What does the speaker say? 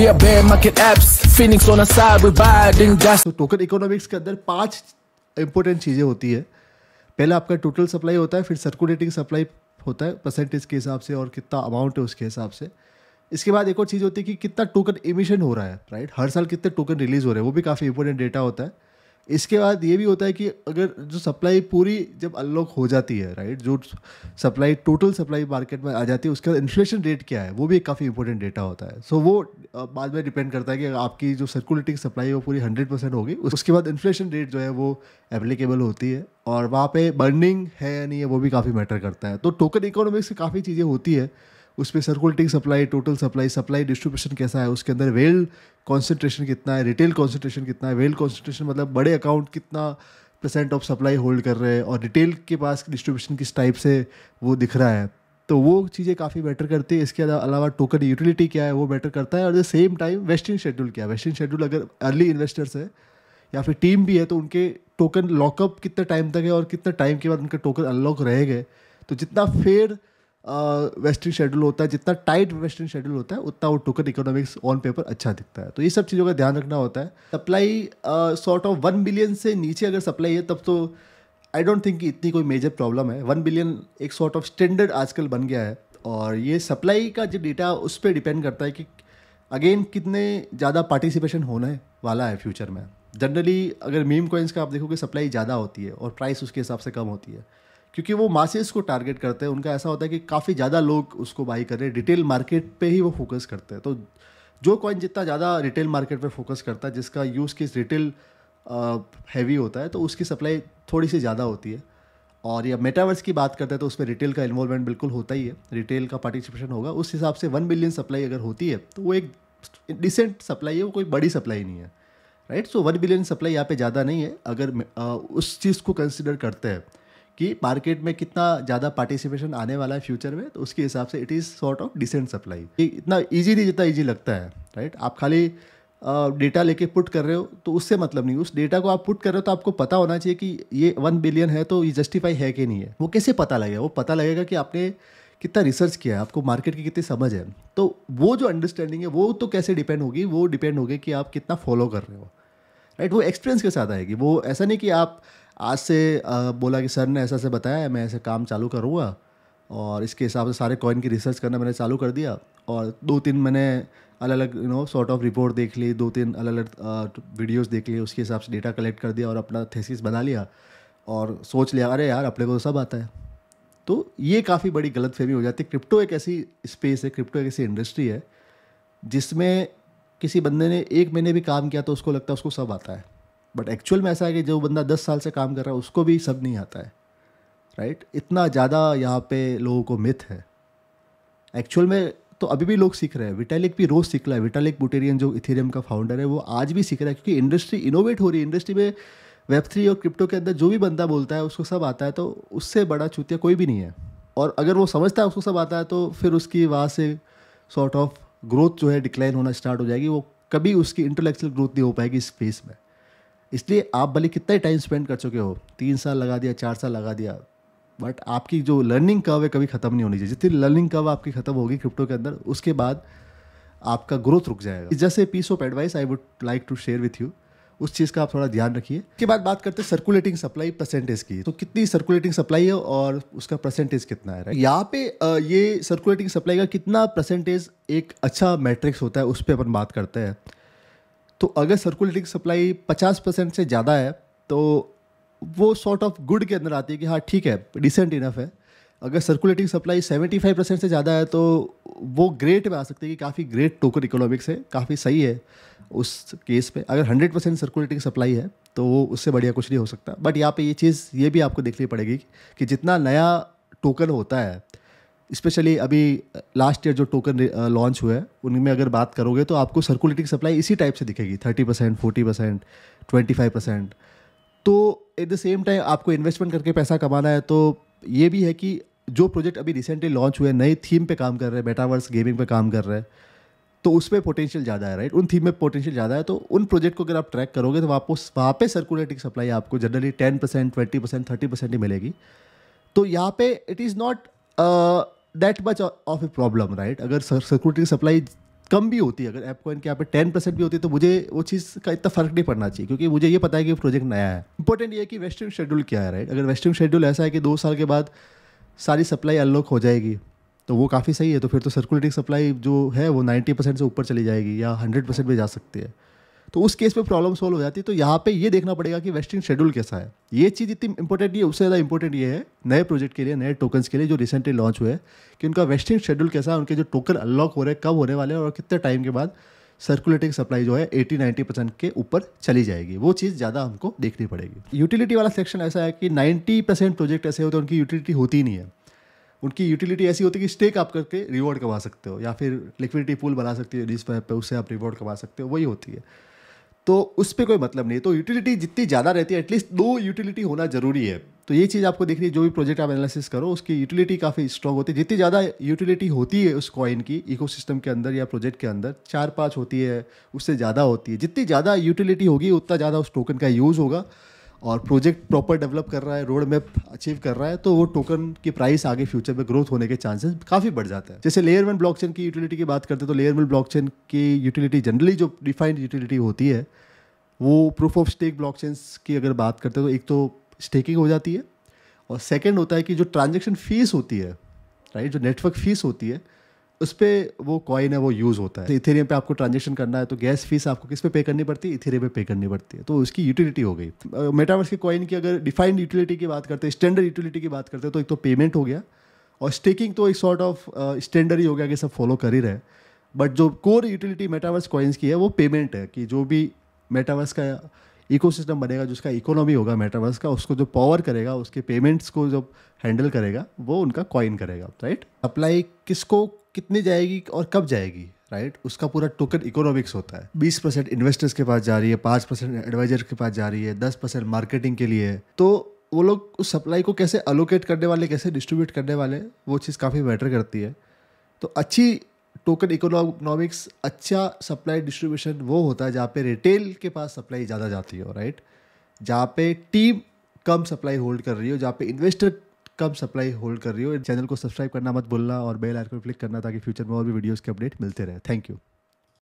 We are bear market apps, Phoenix on a side, we buy in gas. So token economics के अंदर पांच important चीज़ें होती है पहला आपका टोटल सप्लाई होता है फिर सर्कुलेटिंग सप्लाई होता है परसेंटेज के हिसाब से और कितना अमाउंट है उसके हिसाब से इसके बाद एक और चीज़ होती है कि कितना टोकन इमिशन हो रहा है राइट हर साल कितने टोकन रिलीज़ हो रहे हैं वो भी काफ़ी इंपॉर्टेंट डेटा होता है इसके बाद ये भी होता है कि अगर जो सप्लाई पूरी जब अनलॉक हो जाती है राइट जो सप्लाई टोटल सप्लाई मार्केट में आ जाती है उसके बाद इन्फ्लेशन रेट क्या है वो भी एक काफ़ी इंपॉर्टेंट डेटा होता है सो so, वो बाद में डिपेंड करता है कि आपकी जो सर्कुलेटिंग सप्लाई है वो पूरी हंड्रेड परसेंट होगी उसके बाद इन्फ्लेशन रेट जो है वो एप्लीकेबल होती है और वहाँ पर बर्निंग है या नहीं है वो भी काफ़ी मैटर करता है तो टोकन इकोनॉमिक्स से काफ़ी चीज़ें होती है उसमें circulating supply total supply supply distribution कैसा है उसके अंदर वेल कॉन्सेंट्रेशन कितना है रिटेल कॉन्सेंट्रेशन कितना है वेल कॉन्सेंट्रेशन मतलब बड़े अकाउंट कितना परसेंट ऑफ सप्लाई होल्ड कर रहे हैं और रिटेल के पास डिस्ट्रीब्यूशन किस टाइप से वो दिख रहा है तो वो चीज़ें काफ़ी बेटर करती है इसके अलावा टोकन यूटिलिटी क्या है वो बेटर करता है और the same time vesting schedule क्या है वेस्टिंग शेड्यूल अगर अर्ली इन्वेस्टर्स है या फिर टीम भी है तो उनके टोकन लॉकअप कितने टाइम तक है और कितने टाइम के बाद उनके टोकन अनलॉक रहेंगे तो जितना फेयर वेस्टर्न शेड्यूल होता है जितना टाइट वेस्टर्न शेड्यूल होता है उतना वो टोकन इकोनॉमिक्स ऑन पेपर अच्छा दिखता है तो ये सब चीज़ों का ध्यान रखना होता है supply sort of one billion से नीचे अगर सप्लाई है तब तो आई डोंट थिंक इतनी कोई मेजर प्रॉब्लम है वन बिलियन एक सॉर्ट ऑफ स्टैंडर्ड आजकल बन गया है और ये सप्लाई का जो डेटा उस पर डिपेंड करता है कि अगेन कितने ज़्यादा पार्टिसिपेशन होने वाला है फ्यूचर में जनरली अगर मीम कॉइन्स का आप देखोगे सप्लाई ज़्यादा होती है और प्राइस उसके हिसाब से कम होती है क्योंकि वो मासेस को टारगेट करते हैं उनका ऐसा होता है कि काफ़ी ज़्यादा लोग उसको बाई कर रहे हैं रिटेल मार्केट पे ही वो फोकस करते हैं तो जो कॉइन जितना ज़्यादा रिटेल मार्केट पे फोकस करता है जिसका यूज़ केस रिटेल हैवी होता है तो उसकी सप्लाई थोड़ी सी ज़्यादा होती है और या मेटावर्स की बात करते हैं तो उसमें रिटेल का इन्वॉल्वमेंट बिल्कुल होता ही है रिटेल का पार्टिसिपेशन होगा उस हिसाब से वन बिलियन सप्लाई अगर होती है तो वो एक डिसेंट सप्लाई है वो कोई बड़ी सप्लाई नहीं है right so one billion supply यहाँ पे ज़्यादा नहीं है अगर आ, उस चीज़ को कंसिडर करते हैं कि मार्केट में कितना ज़्यादा पार्टिसिपेशन आने वाला है फ्यूचर में तो उसके हिसाब से it is sort of decent supply इतना ईजी नहीं जितना ईजी लगता है राइट आप खाली डेटा लेके पुट कर रहे हो तो उससे मतलब नहीं उस डेटा को आप पुट कर रहे हो तो आपको पता होना चाहिए कि ये वन बिलियन है तो ये जस्टिफाई है कि नहीं है वो कैसे पता लगेगा वो पता लगेगा कि आपने कितना रिसर्च किया है आपको मार्केट की कितनी समझ है तो वो जो अंडरस्टैंडिंग है वो तो कैसे डिपेंड होगी वो डिपेंड होगी कि आप कितना फॉलो कर रहे हो राइट वो एक्सपीरियंस के साथ आएगी वो ऐसा नहीं कि आप आज से बोला कि सर ने ऐसा से बताया मैं ऐसे काम चालू करूँगा और इसके हिसाब से सारे कॉइन की रिसर्च करना मैंने चालू कर दिया और दो तीन मैंने अलग अलग you know sort of report देख ली दो तीन अलग अलग वीडियोस देख लिए उसके हिसाब से डेटा कलेक्ट कर दिया और अपना थेसिस बना लिया और सोच लिया अरे यार अपने को तो सब आता है तो ये काफ़ी बड़ी गलत फहमी हो जाती है क्रिप्टो एक ऐसी स्पेस है क्रिप्टो एक ऐसी इंडस्ट्री है जिसमें किसी बंदे ने एक महीने भी काम किया तो उसको लगता है उसको सब आता है बट एक्चुअल में ऐसा है कि जो बंदा दस साल से काम कर रहा है उसको भी सब नहीं आता है राइट right? इतना ज़्यादा यहाँ पे लोगों को मिथ है एक्चुअल में तो अभी भी लोग सीख रहे हैं विटालिक भी रोज़ सीख रहा है विटालिक बुटेरियन जो इथेरियम का फाउंडर है वो आज भी सीख रहा है क्योंकि इंडस्ट्री इनोवेट हो रही है इंडस्ट्री में वेब थ्री और क्रिप्टो के अंदर जो भी बंदा बोलता है उसको सब आता है तो उससे बड़ा चूतिया कोई भी नहीं है और अगर वो समझता है उसको सब आता है तो फिर उसकी वहाँ से सॉर्ट ऑफ ग्रोथ जो है डिक्लाइन होना स्टार्ट हो जाएगी वो कभी उसकी इंटेलेक्चुअल ग्रोथ नहीं हो पाएगी इस फेस में इसलिए आप भले कितना ही टाइम स्पेंड कर चुके हो तीन साल लगा दिया चार साल लगा दिया बट आपकी जो लर्निंग कर्व है कभी ख़त्म नहीं होनी चाहिए जितनी लर्निंग कर्व आपकी ख़त्म होगी क्रिप्टो के अंदर उसके बाद आपका ग्रोथ रुक जाएगा जैसे piece of advice I would like to share with you उस चीज़ का आप थोड़ा ध्यान रखिए इसके बाद बात करते हैं सर्कुलेटिंग सप्लाई परसेंटेज की तो कितनी सर्कुलेटिंग सप्लाई है और उसका परसेंटेज कितना है यहाँ पे ये सर्कुलेटिंग सप्लाई का कितना परसेंटेज एक अच्छा मैट्रिक्स होता है उस पर अपन बात करते हैं तो अगर सर्कुलेटिंग सप्लाई पचास परसेंट से ज़्यादा है तो वो सॉर्ट ऑफ गुड के अंदर आती है कि हाँ ठीक है डिसेंट इनफ है अगर सर्कुलेटिंग सप्लाई 75 परसेंट से ज़्यादा है तो वो ग्रेट में आ सकती है कि काफ़ी ग्रेट टोकन इकोनॉमिक्स है काफ़ी सही है उस केस में अगर हंड्रेड परसेंट सर्कुलेटिंग सप्लाई है तो वो उससे बढ़िया कुछ नहीं हो सकता बट यहाँ पे ये चीज़ ये भी आपको देखनी पड़ेगी कि जितना नया टोकन होता है स्पेशली अभी लास्ट ईयर जो टोकन लॉन्च हुए हैं उनमें अगर बात करोगे तो आपको सर्कुलेटिंग सप्लाई इसी टाइप से दिखेगी thirty percent forty percent twenty five percent तो एट द सेम टाइम आपको इन्वेस्टमेंट करके पैसा कमाना है तो ये भी है कि जो प्रोजेक्ट अभी रिसेंटली लॉन्च हुए नए थीम पे काम कर रहे हैं बेटावर्स गेमिंग पे काम कर रहे हैं तो उसमें पोटेंशियल ज़्यादा है राइट उन थीम में पोटेंशियल ज़्यादा है तो उन प्रोजेक्ट को अगर आप ट्रैक करोगे तो आपको वहाँ पे सर्कुलेटिंग सप्लाई आपको generally ten percent twenty percent thirty percent ही मिलेगी तो यहाँ पे it is not that much of a problem right अगर सर्कुलेटिंग सप्लाई कम भी होती है अगर एप कॉइन के यहाँ पे टेन परसेंट भी होती है तो मुझे वो चीज़ का इतना फर्क नहीं पड़ना चाहिए क्योंकि मुझे ये पता है कि प्रोजेक्ट नया है इंपॉर्टेंट ये है कि वेस्टर्न शेड्यूल क्या है राइट अगर वेस्टर्न शेड्यूल ऐसा है कि दो साल के बाद सारी सप्लाई अनलॉक हो जाएगी तो वो काफ़ी सही है तो फिर तो सर्कुलेटिंग सप्लाई जो है वो नाइन्टी परसेंट से ऊपर चली जाएगी या हंड्रेड परसेंट भी जा सकती है तो उस केस में प्रॉब्लम सॉल्व हो जाती है तो यहाँ पे ये देखना पड़ेगा कि वेस्टिंग शेड्यूल कैसा है ये चीज़ इतनी इंपॉर्टेंट ये उससे ज़्यादा इंपॉर्टेंट ये है नए प्रोजेक्ट के लिए नए टोकन्स के लिए जो रिसेंटली लॉन्च हुए कि उनका वेस्टिंग शेड्यूल कैसा है उनके जो टोकन अनलॉक हो रहे हैं कब होने वाले हैं और कितने टाइम के बाद सर्कुलेटिंग सप्लाई जो है एटी नाइन्टी परसेंट के ऊपर चली जाएगी वो चीज़ ज़्यादा हमको देखनी पड़ेगी यूटिलिटी वाला सेक्शन ऐसा है कि नाइन्टी परसेंट प्रोजेक्ट ऐसे होते हैं उनकी यूटिलिटी होती नहीं है उनकी यूटिलिटी ऐसी होती है कि स्टेक आप करके रिवॉर्ड कमा सकते हो या फिर लिक्विडिटी पूल बना सकते हो जिस पर उससे आप रिवॉर्ड कमा सकते हो वही होती है तो उस पर कोई मतलब नहीं तो यूटिलिटी जितनी ज़्यादा रहती है एटलीस्ट दो यूटिलिटी होना ज़रूरी है तो ये चीज़ आपको देखनी है जो भी प्रोजेक्ट आप एनालिसिस करो उसकी यूटिलिटी काफ़ी स्ट्रॉग होती है जितनी ज़्यादा यूटिलिटी होती है उस कॉइन की इकोसिस्टम के अंदर या प्रोजेक्ट के अंदर चार पाँच होती है उससे ज़्यादा होती है जितनी ज़्यादा यूटिलिटी होगी उतना ज़्यादा उस टोकन का यूज़ होगा और प्रोजेक्ट प्रॉपर डेवलप कर रहा है रोड मैप अचीव कर रहा है तो वो टोकन की प्राइस आगे फ्यूचर में ग्रोथ होने के चांसेस काफ़ी बढ़ जाता है जैसे लेयर वन ब्लॉकचेन की यूटिलिटी की बात करते हैं तो लेयर वन ब्लॉकचेन की यूटिलिटी जनरली जो डिफाइंड यूटिलिटी होती है वो प्रूफ ऑफ स्टेक ब्लॉकचेन्स की अगर बात करते हैं तो एक तो स्टेकिंग हो जाती है और सेकेंड होता है कि जो ट्रांजेक्शन फीस होती है राइट जो नेटवर्क फीस होती है उस पर वो कॉइन है वो यूज़ होता है इथेरियम पे आपको ट्रांजेक्शन करना है तो गैस फीस आपको किस पे पे करनी पड़ती है इथेरियम पे पे करनी पड़ती है तो उसकी यूटिलिटी हो गई मेटावर्स के कॉइन की अगर डिफाइंड यूटिलिटी की बात करते हैं स्टैंडर्ड यूटिलिटी की बात करते हैं तो एक तो पेमेंट हो गया और स्टेकिंग तो एक सॉर्ट ऑफ स्टैंडर्ड ही हो गया कि सब फॉलो कर ही रहे बट जो कोर यूटिलिटी मेटावर्स कॉइन्स की है वो पेमेंट है कि जो भी मेटावर्स का इकोसिस्टम बनेगा जिसका इकोनॉमी होगा मेटावर्स का उसको जो पावर करेगा उसके पेमेंट्स को जो हैंडल करेगा वो उनका कॉइन करेगा राइट अप्लाई किसको कितनी जाएगी और कब जाएगी राइट उसका पूरा टोकन इकोनॉमिक्स होता है बीस परसेंट इन्वेस्टर्स के पास जा रही है पाँच परसेंट एडवाइजर के पास जा रही है दस परसेंट मार्केटिंग के लिए तो वो लोग उस सप्लाई को कैसे अलोकेट करने वाले कैसे डिस्ट्रीब्यूट करने वाले वो चीज़ काफ़ी मैटर करती है तो अच्छी टोकन इकोनॉमिक्स अच्छा सप्लाई डिस्ट्रीब्यूशन वो होता है जहाँ पे रिटेल के पास सप्लाई ज़्यादा जाती हो राइट जहाँ पे टीम कम सप्लाई होल्ड कर रही हो जहाँ पे इन्वेस्टर कम सप्लाई होल्ड कर रही हो चैनल को सब्सक्राइब करना मत भूलना और बेल आइकन क्लिक करना ताकि फ्यूचर में और भी वीडियोस के अपडेट मिलते रहे थैंक यू